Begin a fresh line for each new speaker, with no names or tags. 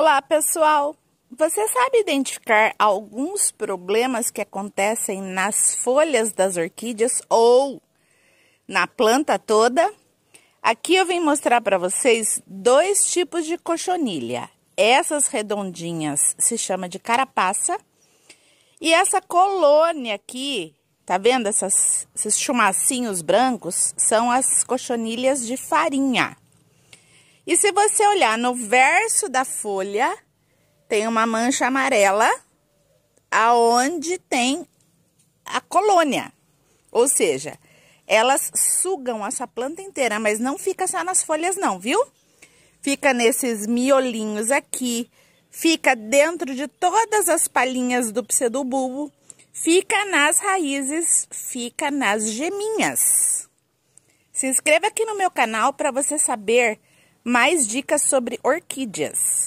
Olá, pessoal! Você sabe identificar alguns problemas que acontecem nas folhas das orquídeas ou na planta toda? Aqui eu vim mostrar para vocês dois tipos de cochonilha. Essas redondinhas se chama de carapaça e essa colônia aqui, tá vendo? Essas, esses chumacinhos brancos são as cochonilhas de farinha. E se você olhar no verso da folha, tem uma mancha amarela aonde tem a colônia. Ou seja, elas sugam essa planta inteira, mas não fica só nas folhas não, viu? Fica nesses miolinhos aqui, fica dentro de todas as palhinhas do pseudobulbo, fica nas raízes, fica nas geminhas. Se inscreva aqui no meu canal para você saber mais dicas sobre orquídeas.